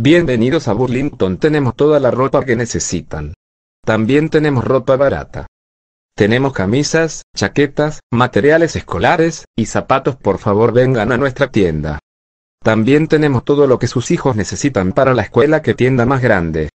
Bienvenidos a Burlington, tenemos toda la ropa que necesitan. También tenemos ropa barata. Tenemos camisas, chaquetas, materiales escolares, y zapatos, por favor vengan a nuestra tienda. También tenemos todo lo que sus hijos necesitan para la escuela que tienda más grande.